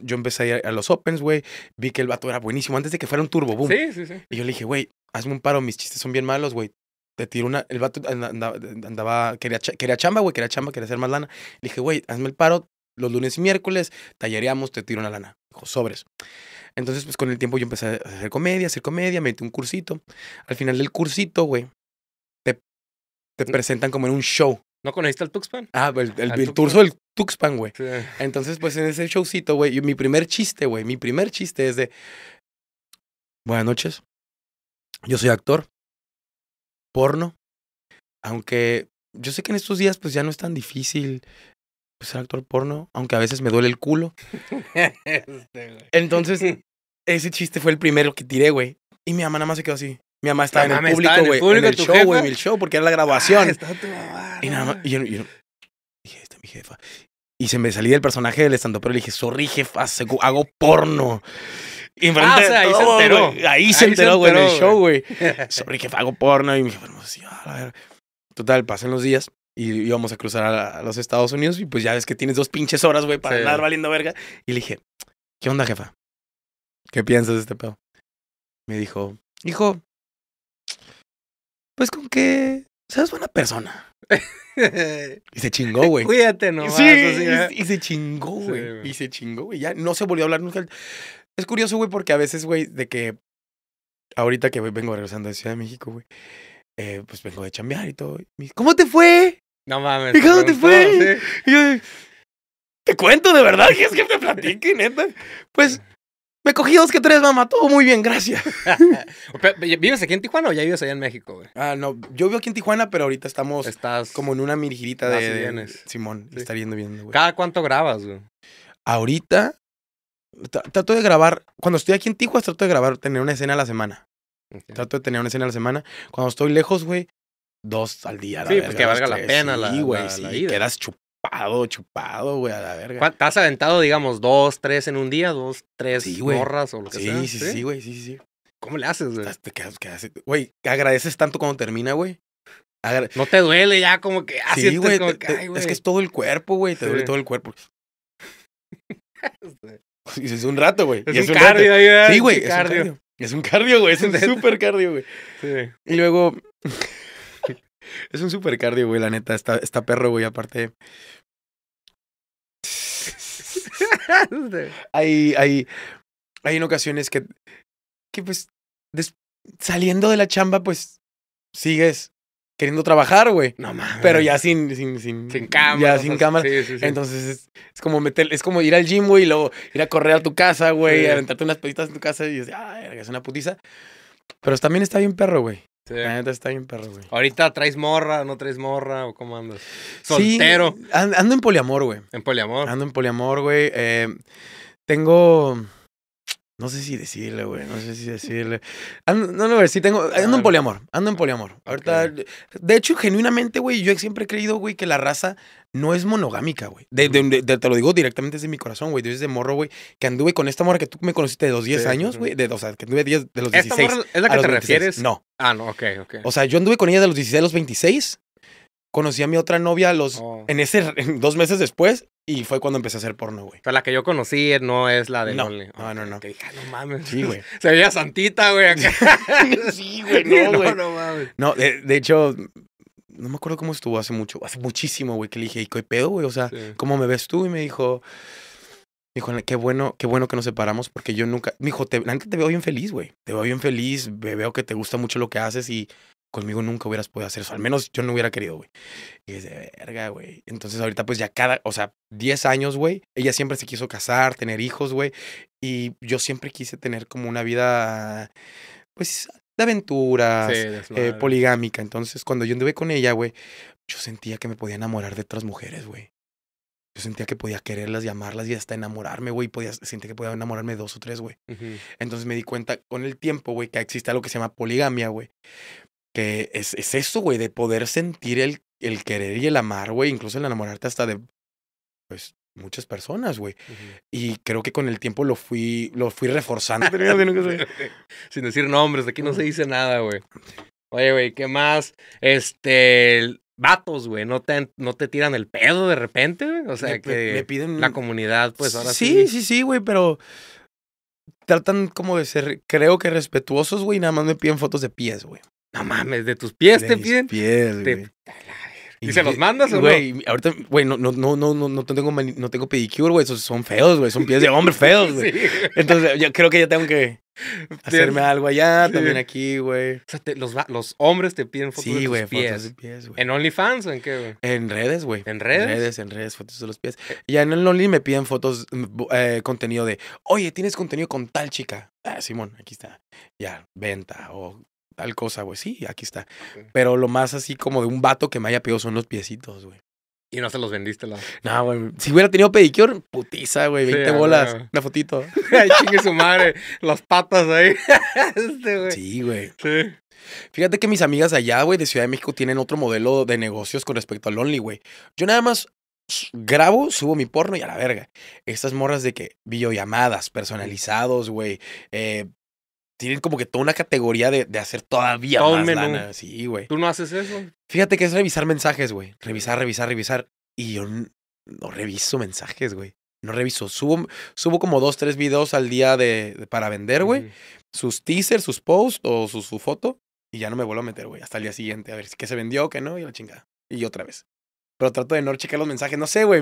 Yo empecé a ir a los Opens, güey. Vi que el vato era buenísimo antes de que fuera un turbo boom. Sí, sí, sí. Y yo le dije, güey, hazme un paro, mis chistes son bien malos, güey. Te tiro una. El vato andaba. quería, quería chamba, güey, quería chamba, quería hacer más lana. Le dije, güey, hazme el paro, los lunes y miércoles, tallereamos, te tiro una lana. Dijo, sobres. Entonces, pues con el tiempo yo empecé a hacer comedia, hacer comedia, metí un cursito. Al final del cursito, güey, te, presentan como en un show. ¿No conociste al Tuxpan? Ah, el, el, el turso del Tuxpan, güey. Entonces, pues en ese showcito, güey, mi primer chiste, güey, mi primer chiste es de, buenas noches, yo soy actor, porno, aunque yo sé que en estos días pues ya no es tan difícil pues, ser actor porno, aunque a veces me duele el culo. Este, Entonces, (laughs) ese chiste fue el primero que tiré, güey. Y mi mamá nada más se quedó así. Mi mamá estaba, en el, público, güey. En el show, güey, en el show, porque era la ah, grabación. y nada más, y yo, dije, esta es mi jefa. Y se me salí del personaje del estando, pero le dije, sorry, jefa, hago porno ah, o sea, ahí, se enteró. Ahí, se enteró. güey, en el show, güey. Sobre que hago porno. Y mi enfermo sí, a ver. Total, pasen los días y íbamos a cruzar a, los Estados Unidos y pues ya ves que tienes dos pinches horas, güey, para sí. andar valiendo verga. Y le dije, ¿qué onda, jefa? ¿Qué piensas de este pedo? Me dijo, hijo, pues con que seas buena persona. (laughs) y se chingó, güey. Cuídate, no. Sí, y, se chingó, güey. y se chingó, güey. Ya no se volvió a hablar nunca. Es curioso, güey, porque a veces, güey, de que ahorita que vengo regresando de Ciudad de México, güey, eh, pues vengo de chambear y todo. ¿Cómo te fue? No mames. ¿Y ¿Cómo te fue? Y yo, te cuento de verdad, es que te platique, neta. Pues (laughs) me cogí dos que tres, mamá, todo muy bien, gracias. (laughs) ¿Vives aquí en Tijuana o ya vives allá en México, güey? Ah, no, yo vivo aquí en Tijuana, pero ahorita estamos como en una mirjirita de, Simón, está viendo? viendo, güey. ¿Cada cuánto grabas, güey? Ahorita trato de grabar, cuando estoy aquí en Tijuas, trato de grabar, tener una escena a la semana. Trato de tener una escena a la semana. Cuando estoy lejos, güey, dos al día. Sí, pues que valga la pena sí, la, güey, sí, Quedas chupado, chupado, güey, a la verga. ¿Te has aventado, digamos, dos, tres en un día? Dos, tres sí, o lo que sí, sea. Sí, sí, sí, güey, sí, sí, sí. ¿Cómo le haces, güey? Te quedas, güey, agradeces tanto cuando termina, güey. no te duele ya como que... Ah, sí, güey. Es que es todo el cuerpo, güey. Te duele todo el cuerpo. (laughs) (laughs) es un rato, güey. Es, un, cardio, güey. Sí, güey. Es, un cardio. Es un cardio, güey. Es un super cardio, güey. Sí. Y luego. (laughs) es un super cardio, güey, la neta. Está, está perro, güey. Aparte. (laughs) hay, hay, hay en ocasiones que. Que pues. Saliendo de la chamba, pues. Sigues queriendo trabajar, güey. No mames. Pero ya sin, sin, sin, Ya sin cámara. Sí, sí, sí. Entonces es, como meter, es como ir al gym, güey, y luego ir a correr a tu casa, güey, aventarte unas peditas en tu casa y decir, ah, es una putiza. Pero también está bien perro, güey. Sí. La neta está bien perro, güey. Ahorita traes morra, no traes morra, o cómo andas. Soltero. ando en poliamor, güey. En poliamor. Ando en poliamor, güey. Eh, tengo no sé si decirle, güey. No sé si decirle. Ando, no, no, a ver, sí tengo. Ando en poliamor. Ando en poliamor. Ahorita. De hecho, genuinamente, güey, yo siempre he creído, güey, que la raza no es monogámica, güey. De, te lo digo directamente desde mi corazón, güey. Desde morro, güey, que anduve con esta morra que tú me conociste de los 10 años, güey. o sea, que anduve de los 16. ¿Es la que te refieres? No. Ah, no, ok, ok. O sea, yo anduve con ella de los 16 a los 26 conocí a mi otra novia los, oh. en ese, (laughs) dos meses después y fue cuando empecé a hacer porno, güey. O la que yo conocí eh, no es la de no, No, no, no. Que dije, ah, no mames. Sí, güey. (laughs) Se veía santita, güey. (laughs) sí, güey, no, güey. No, mames. No, de, hecho, no me acuerdo cómo estuvo hace mucho, hace muchísimo, güey, que le dije, ¿y qué pedo, güey? O sea, ¿cómo me ves tú? Y me dijo... Dijo, qué bueno, qué bueno que nos separamos porque yo nunca. Me dijo, te, te veo bien feliz, güey. Te veo bien feliz, veo que te gusta mucho lo que haces y conmigo nunca hubieras podido hacer eso. Al menos yo no hubiera querido, güey. Y es de verga, güey. Entonces ahorita pues ya cada, o sea, 10 años, güey. Ella siempre se quiso casar, tener hijos, güey. Y yo siempre quise tener como una vida, pues, de aventuras, eh, poligámica. Entonces cuando yo anduve con ella, güey, yo sentía que me podía enamorar de otras mujeres, güey. Yo sentía que podía quererlas, llamarlas y hasta enamorarme, güey. Podía, sentía que podía enamorarme dos o tres, güey. Entonces me di cuenta con el tiempo, güey, que existe algo que se llama poligamia, güey que es, es eso, güey, de poder sentir el, el querer y el amar, güey, incluso el enamorarte hasta de, pues, muchas personas, güey. Y creo que con el tiempo lo fui, lo fui reforzando. (laughs) (laughs) Sin decir nombres, aquí no se dice nada, güey. Oye, güey, ¿qué más? Este, vatos, güey, ¿no te, no te tiran el pedo de repente, güey. O sea, que me piden... la comunidad, pues ahora sí. Sí, sí, sí, güey, pero tratan como de ser, creo que respetuosos, güey, nada más me piden fotos de pies, güey. No mames, de tus pies de te mis piden. Pies, Güey. ¿Y, se los mandas güey, ahorita, güey, no, no, no, no, no tengo, no tengo pedicure, güey. Esos son feos, güey. Son pies de hombre (laughs) feos, güey. Entonces, yo creo que ya tengo que hacerme algo allá, también aquí, güey. O sea, los, hombres te piden fotos de tus pies. Fotos güey. ¿En OnlyFans o en qué, güey? En redes, güey. ¿En redes? En redes, en redes, fotos de los pies. Eh. Ya en el Only me piden fotos, mm, eh, contenido de, oye, tienes contenido con tal chica. Ah, Simón, aquí está. Ya, venta o tal cosa, güey. Sí, aquí está. Pero lo más así como de un vato que me haya pedido son los piecitos, güey. Y no se los vendiste, la. No, güey. Si hubiera tenido pedicure, putiza, güey. 20 bolas. Una fotito. (laughs) Ay, chingue su madre. las patas ahí. (laughs) Este, sí, güey. Sí. Fíjate que mis amigas allá, güey, de Ciudad de México tienen otro modelo de negocios con respecto al Only, güey. Yo nada más grabo, subo mi porno y a la verga. Estas morras de que videollamadas, personalizados, güey, eh, tienen como que toda una categoría de, hacer todavía más Sí, güey. ¿Tú no haces eso? Fíjate que es revisar mensajes, güey. Revisar, revisar, revisar. Y yo no reviso mensajes, güey. No reviso. Subo, subo como dos, tres videos al día de, para vender, güey. Sus teasers, sus posts o su, foto. Y ya no me vuelvo a meter, güey. Hasta el día siguiente. A ver si qué se vendió, qué no. Y la chingada. Y otra vez. Pero trato de no checar los mensajes. No sé, güey.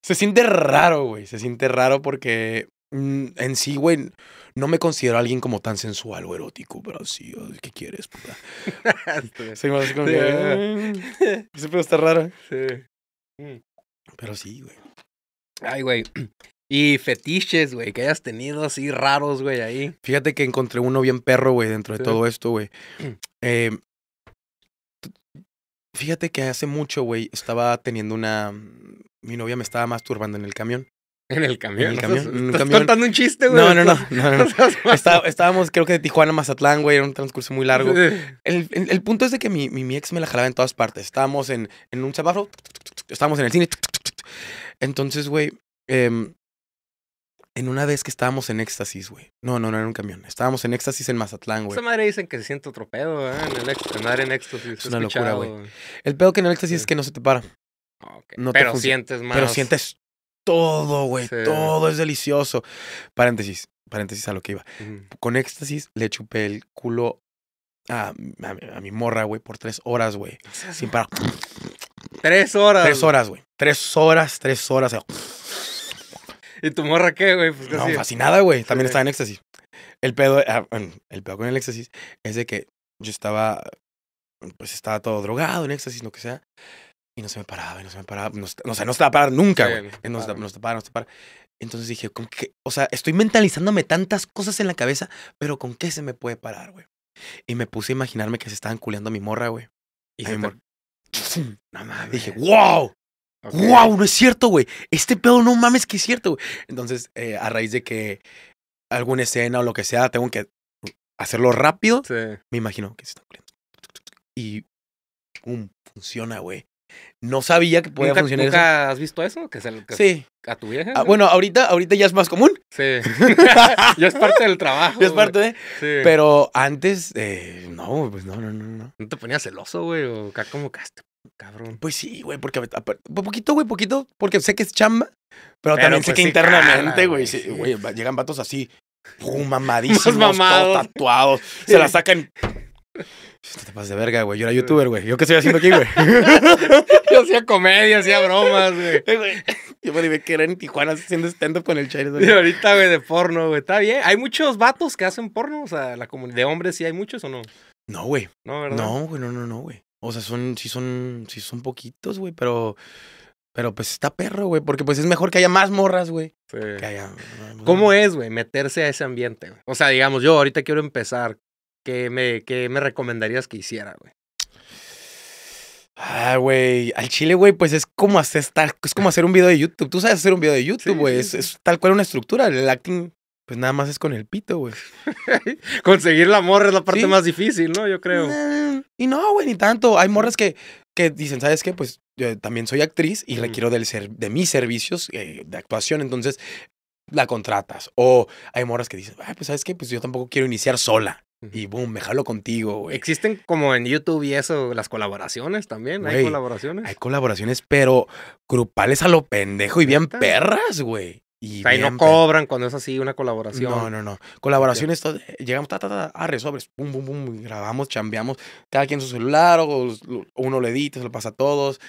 Se siente raro, güey. Se siente raro porque Mm, en sí, güey, no me considero alguien como tan sensual o erótico, pero sí, ¿qué quieres, puta? (laughs) sí, que... Mm, ese está raro. Sí. Mm. Pero sí, güey. Ay, güey. (clears throat) Y fetiches, güey, que hayas tenido así raros, güey, ahí. Fíjate que encontré uno bien perro, güey, dentro de todo esto, güey. Em, fíjate que hace mucho, güey, estaba teniendo una... Mi novia me estaba masturbando en el camión. En el camión. ¿Estás, contando un chiste, güey? No, no, no. (laughs) estábamos, creo que de Tijuana a Mazatlán, güey. Era un transcurso muy largo. El, punto es de que mi, mi, ex me la jalaba en todas partes. Estábamos en, un semáforo. Estábamos en el cine. Entonces, güey, em, en una vez que estábamos en éxtasis, güey. No, no, no era un camión. Estábamos en éxtasis en Mazatlán, güey. Esa madre dicen que se siente otro pedo, ¿eh? En, el éxtasis. madre en éxtasis. Es una locura, güey. El pedo que en el éxtasis es que no se te para. Okay. pero sientes más. Pero sientes todo, güey. Todo es delicioso. Paréntesis, paréntesis a lo que iba. Con éxtasis le chupé el culo a, mi morra, güey, por tres horas, güey. (laughs) sin parar. Tres horas. Tres horas, güey. Tres horas, tres horas. Eh. ¿Y tu morra qué, güey? Pues no, fascinada, güey. También estaba en éxtasis. El pedo, ah, el pedo con el éxtasis es de que yo estaba, pues estaba todo drogado en éxtasis, lo que sea no se me paraba, no se me paraba, no, o sea, no se va a parar nunca, güey. no, se, no se para. Entonces dije, ¿con qué? O sea, estoy mentalizándome tantas cosas en la cabeza, pero ¿con qué se me puede parar, güey? Y me puse a imaginarme que se estaban culeando a mi morra, güey. Y mi (sniffs) Dije, wow. ¡Wow! No es cierto, güey. Este pedo no mames que es cierto, güey. Entonces, eh, a raíz de que alguna escena o lo que sea, tengo que hacerlo rápido. Me imagino que se están culiando. Y funciona, güey no sabía que podía funcionar ¿nunca has visto eso? ¿Que sí. ¿A tu vieja? Ah, bueno, ahorita, ahorita ya es más común. Sí. (laughs) ya es parte del trabajo. Ya es parte de. Sí. Pero antes, eh, no, pues no, no, no, no. ¿No te ponías celoso, güey? O como ah, este cabrón. Pues sí, güey, porque. Pues poquito, güey, poquito. Porque sé que es chamba. Pero, también sé pues que internamente, güey, llegan vatos así, pum, (laughs) mamadísimos, todos tatuados, se la sacan (laughs) Pues, no te pases de verga, güey. Yo era youtuber, güey. ¿Yo qué estoy haciendo aquí, güey? (laughs) yo hacía comedia, hacía bromas, güey. (laughs) Yo me dije que era en Tijuana haciendo stand-up con el Chairo. Y ahorita, güey, de porno, güey. Está bien. ¿Hay muchos vatos que hacen porno? O sea, la comunidad de hombres sí hay muchos o no? No, güey. No, ¿verdad? No, güey, no, no, no, güey. O sea, son, sí son, sí son poquitos, güey, pero... Pero pues está perro, güey, porque pues es mejor que haya más morras, güey. Que haya... Pues, ¿Cómo es, güey, meterse a ese ambiente? O sea, digamos, yo ahorita quiero empezar que me, recomendarías que hiciera, güey? Ah, güey, al chile, güey, pues es como, hacer, es como hacer un video de YouTube. Tú sabes hacer un video de YouTube, güey. es, tal cual una estructura. El acting, pues nada más es con el pito, güey. (laughs) Conseguir la morra es la parte más difícil, ¿no? Yo creo. y no, güey, ni tanto. Hay morras que, que dicen, ¿sabes qué? Pues yo también soy actriz y requiero del ser, de mis servicios eh, de actuación. Entonces, la contratas. O hay morras que dicen, pues sabes qué, pues yo tampoco quiero iniciar sola. Y boom, me contigo, güey. Existen como en YouTube y eso, las colaboraciones también. hay colaboraciones. Hay colaboraciones, pero grupales a lo pendejo y bien perras, güey. Y no cobran cuando es así una colaboración. No, no, no. Colaboraciones, llegamos, ta, ta, ta, arre, resobres. pum, pum, pum, grabamos, chambeamos, cada quien su celular, o, uno le edita, se lo pasa a todos.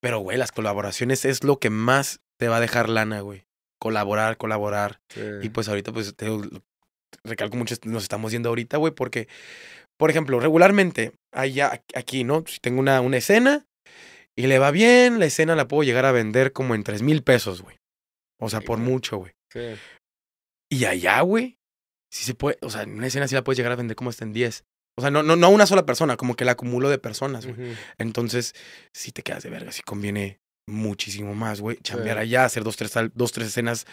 Pero, güey, las colaboraciones es lo que más te va a dejar lana, güey colaborar, colaborar. Y pues ahorita, pues, te, recalco mucho, nos estamos yendo ahorita, güey, porque, por ejemplo, regularmente, allá, aquí, ¿no? Si tengo una, una escena y le va bien, la escena la puedo llegar a vender como en 3 mil pesos, güey. O sea, por mucho, güey. Sí. Y allá, güey, sí se puede, o sea, una escena sí la puedes llegar a vender como está en 10. O sea, no, no, no una sola persona, como que la acumulo de personas, güey. Entonces, si te quedas de verga, si conviene muchísimo más, güey. Chambear allá, hacer dos, tres, dos, tres escenas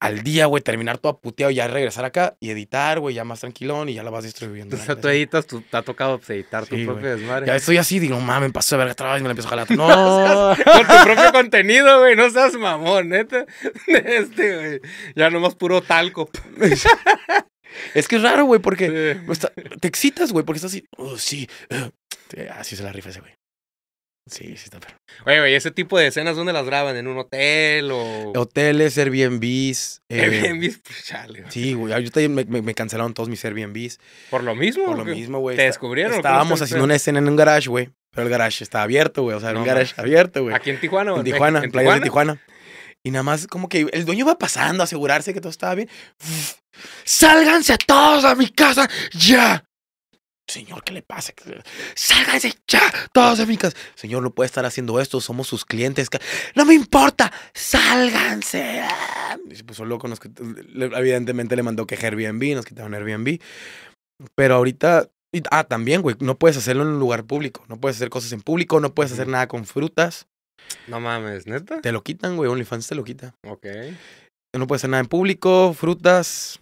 al día, güey, terminar todo puteado y ya regresar acá y editar, güey, ya más tranquilón y ya la vas distribuyendo. O sea, tú editas, te ha tocado pues, editar tu propio desmadre. Ya estoy así, digo, mames, pasó de verga otra vez y me la empiezo a jalar. (laughs) No, con tu propio contenido, güey, no seas mamón, neta. (laughs) Este, güey, ya nomás puro talco. (laughs) es que es raro, güey, porque te excitas, güey, porque estás así, oh, sí, eh, así se la rifa ese, güey. Sí, sí está Oye, güey, ese tipo de escenas, ¿dónde las graban? ¿En un hotel o...? Hoteles, Airbnbs. Eh... Airbnbs, pues, chale. Sí, güey, yo me, cancelaron todos mis Airbnbs. ¿Por lo mismo? Por lo mismo, güey. ¿Te descubrieron? Estábamos haciendo una escena en un garage, güey. Pero el garage estaba abierto, güey. O sea, el un garage abierto, güey. ¿Aquí en Tijuana? En Tijuana, en, playa de Tijuana. Y nada más como que el dueño va pasando a asegurarse que todo estaba bien. ¡Sálganse a todos a mi casa ya! Señor, ¿qué le pasa? ¡Sálganse ya, todos de mi Señor, no puede estar haciendo esto, somos sus clientes. No me importa, sálganse. Y se puso loco, evidentemente le mandó que Airbnb, nos quitaron Airbnb. Pero ahorita, ah, también, güey, no puedes hacerlo en un lugar público, no puedes hacer cosas en público, no puedes hacer mm. nada con frutas. No mames, neta. Te lo quitan, güey, OnlyFans te lo quita. Ok. No puedes hacer nada en público, frutas,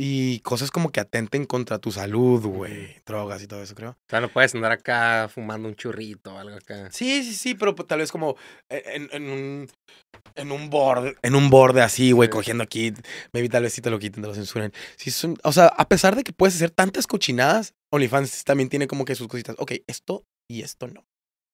y cosas como que atenten contra tu salud, güey. Drogas y todo eso, creo. O sea, no puedes andar acá fumando un churrito o algo acá. Sí, sí, sí, pero pues, tal vez como e-, en, un. En borde. En un borde así, güey, cogiendo aquí. Maybe tal vez sí te lo quiten, te lo censuren. o sea, a pesar de que puedes hacer tantas cochinadas, OnlyFans también tiene como que sus cositas. Ok, esto y esto no.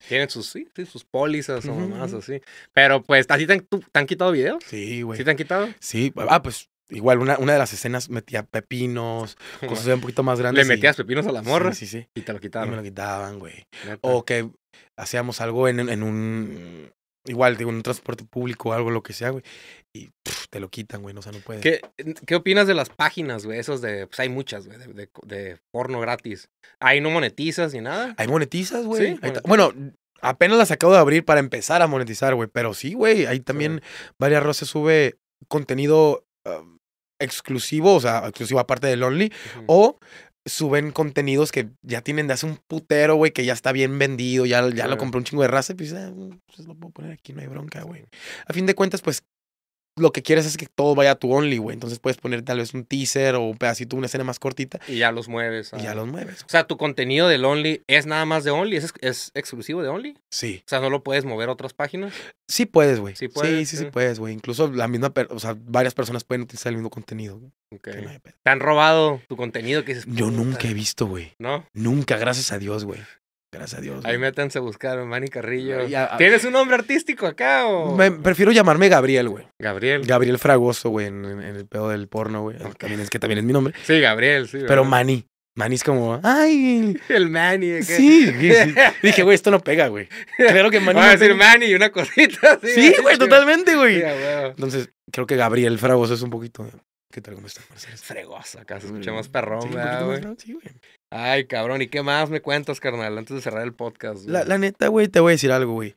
Tienen sus, sí, sus pólizas o más así. Pero pues, ¿así te han, quitado videos? Sí, güey. ¿Sí te han quitado? Sí. Ah, pues Igual, una, de las escenas metía pepinos, (laughs) cosas un poquito más grandes. Le metías pepinos a la morra. Sí, sí, Y te lo quitaban. Y me lo quitaban, güey. O que hacíamos algo en, en un. Igual, digo, en un transporte público o algo, lo que sea, güey. Y te lo quitan, güey. o sea, no puede ¿Qué, opinas de las páginas, güey? Esos de. Pues hay muchas, güey, de, de, porno gratis. Ahí no monetizas ni nada. ¿Hay monetizas, güey. Bueno, apenas las acabo de abrir para empezar a monetizar, güey. Pero sí, güey. Ahí también varias veces sube contenido Um, exclusivo, o sea, exclusivo aparte del Only, o suben contenidos que ya tienen de hace un putero, güey, que ya está bien vendido, ya, ya lo compró un chingo de raza, y pues, ah, mm, pues, lo puedo poner aquí, no hay bronca, güey. A fin de cuentas, pues lo que quieres es que todo vaya a tu only, güey. Entonces puedes poner tal vez un teaser o un pedacito, una escena más cortita. Y ya los mueves. Y ya los mueves. O sea, tu contenido del only es nada más de only, ¿Es, exclusivo de only. Sí. O sea, no lo puedes mover a otras páginas. Sí puedes, güey. Sí, puedes, sí, sí, puedes, güey. Incluso la misma, o sea, varias personas pueden utilizar el mismo contenido. Te han robado tu contenido que es... Yo nunca he visto, güey. ¿No? Nunca, gracias a Dios, güey. Gracias a Dios. Ahí métanse a buscar Manny Carrillo. ¿Tienes un nombre artístico acá o...? Me, prefiero llamarme Gabriel, güey. Gabriel. Gabriel Fragoso, güey, en, el pedo del porno, güey. También es que también es mi nombre. Sí, Gabriel, sí. Pero Manny. Manny es como, ay. (laughs) El Manny. Sí, Dije, güey, esto no pega, güey. Creo que Manny. Va a decir Manny y una cosita. Sí, sí güey, totalmente, güey. Entonces, creo que Gabriel Fragoso es un poquito. ¿Qué tal? ¿Cómo está? Es Fregoso, acá se escucha más perrón, güey. Sí, güey. Ay, cabrón, ¿y qué más me cuentas, carnal, antes de cerrar el podcast? La, neta, güey, te voy a decir algo, güey.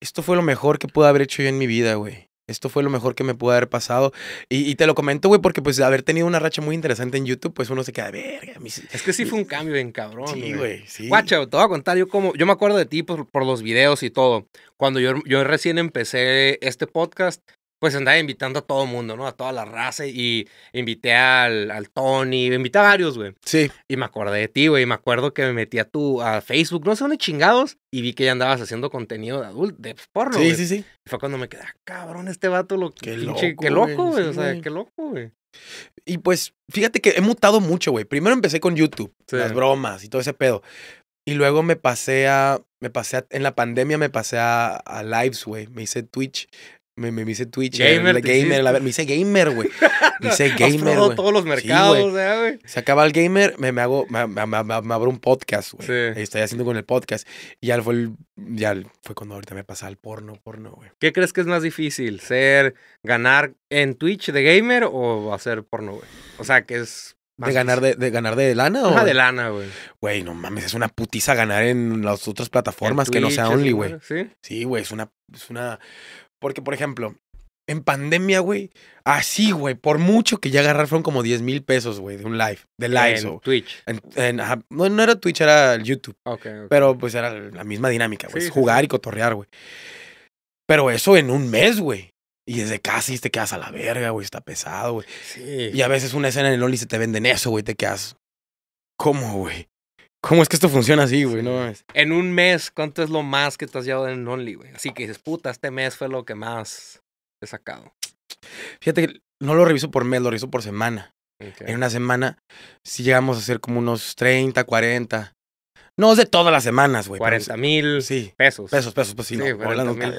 Esto fue lo mejor que pude haber hecho yo en mi vida, güey. Esto fue lo mejor que me pudo haber pasado. Y, te lo comento, güey, porque pues haber tenido una racha muy interesante en YouTube, pues uno se queda, verga. Es que sí fue un cambio bien cabrón. Sí, güey, sí. Guacha, te voy a contar, yo como, yo me acuerdo de ti por, los videos y todo. Cuando yo, yo recién empecé este podcast, pues andaba invitando a todo el mundo, ¿no? A toda la raza. Y invité al, al Tony, invité a varios, güey. Sí. Y me acordé de ti, güey. Y me acuerdo que me metí a a Facebook, no sé dónde chingados, y vi que ya andabas haciendo contenido de adulto, de porno. Sí, sí, sí. Y fue cuando me quedé, ah, cabrón, este vato lo que qué loco, güey. o sea, qué loco, güey. Y pues, fíjate que he mutado mucho, güey. Primero empecé con YouTube, las bromas y todo ese pedo. Y luego me pasé a, me pasé a, en la pandemia me pasé a, a lives, güey. Me hice Twitch, me, me, dice Twitch, gamer, gamer me hice gamer, güey. (laughs) Me hice gamer, güey. todos los mercados, güey. Se acaba el gamer, me, me hago, me, abro un podcast, güey. Estoy haciendo con el podcast. Y ya fue, ya fue cuando ahorita me pasaba el porno, porno, güey. ¿Qué crees que es más difícil? ¿Ser, ganar en Twitch de gamer o hacer porno, güey? O sea, que es ¿De ganar de, ganar de lana o? de lana, güey. Güey, no mames, es una putiza ganar en las otras plataformas que no sea Only, güey. Sí, güey, es una, es una porque, por ejemplo, en pandemia, güey, así, güey, por mucho que ya agarrar fueron como 10 mil pesos, güey, de un live, de live. En Twitch. no, era Twitch, era YouTube. Pero pues era la misma dinámica, güey, jugar y cotorrear, güey. Pero eso en un mes, güey. Y desde casi te quedas a la verga, güey, está pesado, güey. Sí. Y a veces una escena en el Only se te venden eso, güey, te quedas. ¿Cómo, güey? ¿Cómo es que esto funciona así, güey? No es. En un mes, ¿cuánto es lo más que te has llevado en Only, güey? Así que dices, puta, este mes fue lo que más he sacado. Fíjate que no lo reviso por mes, lo reviso por semana. En una semana si llegamos a hacer como unos 30, 40. No es de todas las semanas, güey. 40 mil sí. pesos. Pesos, pesos, pues sí. sí no, 40, mil. (laughs)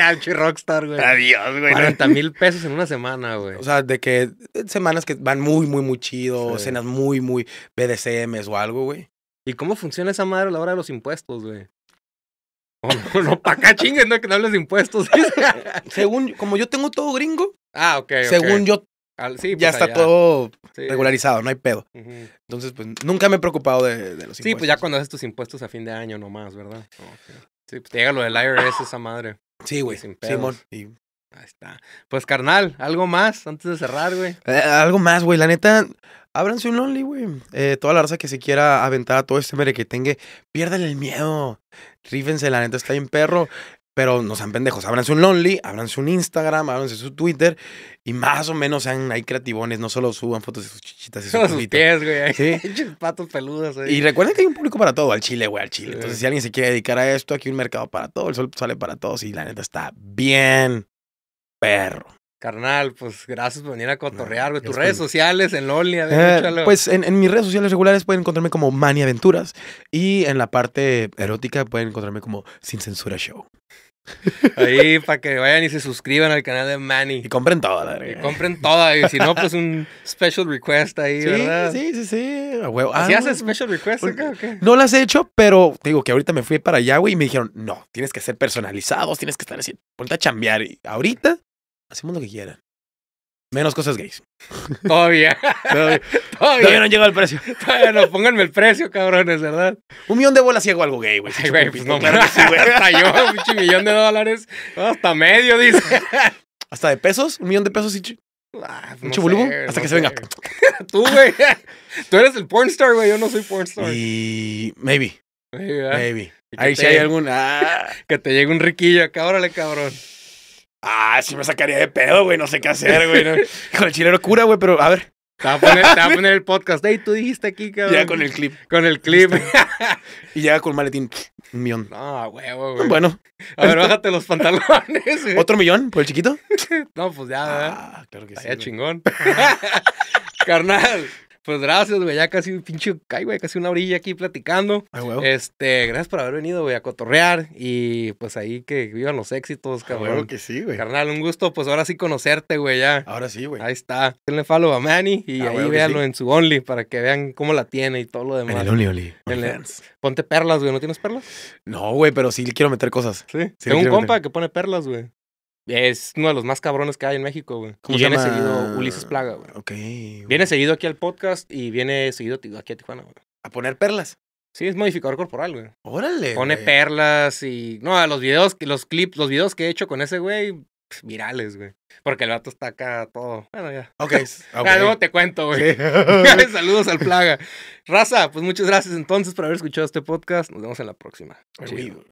Ah, (laughs) rockstar, güey. Adiós, güey. 40 mil (laughs) pesos en una semana, güey. O sea, de que eh, semanas que van muy, muy, muy chido, Escenas muy, muy BDCMs o algo, güey. ¿Y cómo funciona esa madre a la hora de los impuestos, güey? no, (laughs) oh, no, pa' acá chingues, no que no hables de impuestos. (laughs) según, como yo tengo todo gringo. Ah, ok. Según yo, sí, pues ya está todo regularizado, no hay pedo. Entonces, pues nunca me he preocupado de, los impuestos. Sí, pues ya cuando haces tus impuestos a fin de año nomás, ¿verdad? Sí, pues te llega lo del IRS, esa madre. Sí, güey. Simón. Y... Ahí está. Pues carnal, algo más antes de cerrar, güey. Eh, algo más, güey. La neta, ábranse un Lonely, güey. Eh, toda la raza que se quiera aventar a todo este mere que tenga, pierden el miedo. Rífense, la neta está bien perro. Pero no sean pendejos, ábranse un Lonely, ábranse un Instagram, ábranse su Twitter y más o menos sean ahí creativones, no solo suban fotos de sus chichitas y (laughs) sus, sus pies, güey. (laughs) patos peludos. Y recuerden que hay un público para todo, al chile, güey, al chile. Entonces, si alguien se quiere dedicar a esto, aquí hay un mercado para todo, el sol sale para todos y la neta está bien perro. Carnal, pues gracias por venir a cotorrear, Tus redes sociales en Lonely, eh, Pues en, mis redes sociales regulares pueden encontrarme como Manny Aventuras y en la parte erótica pueden encontrarme como Sin Censura Show. Ahí para que vayan y se suscriban al canal de Manny. Y compren toda, güey. Y compren toda. Y si no, pues un special request ahí, sí, ¿verdad? Sí, sí, sí. ¿Así ah, haces special request creo No las he hecho, pero te digo que ahorita me fui para allá, y me dijeron, no, tienes que ser personalizados, tienes que estar así, ponte a chambear. Y ahorita hacemos lo que quieran. Menos cosas gays. (laughs) Todavía. Todavía, no no llegado al precio. Bueno, pónganme el precio, cabrones, ¿verdad? Un millón de bolas si hago algo gay, güey. Pues no, claro que sí, güey. (laughs) Hasta yo, millón de dólares. Hasta medio, dice. (laughs) ¿Hasta de pesos? ¿Un millón de pesos? Y... Ah, pues volumen? Hasta que se venga. Tú, güey. Tú eres el pornstar, güey. Yo no soy pornstar. Y. Maybe. Maybe. Ahí si hay algún. Ah. que te llegue un riquillo acá, órale, cabrón. Ah, sí me sacaría de pedo, güey. No sé qué hacer, güey. Con el chilero cura, güey, pero a ver. Te va a poner, el podcast. Ey, tú dijiste aquí, cabrón. Ya con el clip. Con el clip. (laughs) y llega con el maletín. Un millón. Ah, huevo, güey. Bueno. A ver, bájate los pantalones. ¿Otro millón por el chiquito? (laughs) no, pues ya, Ah, claro que Estaría sí. chingón. (laughs) Carnal, pues gracias, güey. Ya casi un pinche ay, güey, casi una orilla aquí platicando. Ay, ah, güey. Este, gracias por haber venido, güey, a cotorrear. Y pues ahí que vivan los éxitos, ah, cabrón. Claro que sí, güey. Carnal, un gusto, pues ahora sí conocerte, güey, ya. Ahora sí, güey. Ahí está. Denle follow a Manny y ah, ahí véanlo en su Only para que vean cómo la tiene y todo lo demás. En el Only, Ponte perlas, güey. ¿No tienes perlas? No, güey, pero sí quiero meter cosas. Sí. Tengo un compa que pone perlas, güey. Es uno de los más cabrones que hay en México, güey. Y viene seguido Ulises Plaga, güey. Ok. Viene seguido aquí al podcast y viene seguido aquí a Tijuana, güey. A poner perlas. Sí, es modificador corporal, güey. Órale. Pone perlas y. No, a los videos, los clips, los videos que he hecho con ese güey, pues, virales, güey. Porque el vato está acá todo. Bueno, ya. Ok. (laughs) Ah, okay. Ya, luego te cuento, güey. (laughs) Saludos al Plaga. Raza, pues muchas gracias entonces por haber escuchado este podcast. Nos vemos en la próxima. Chido.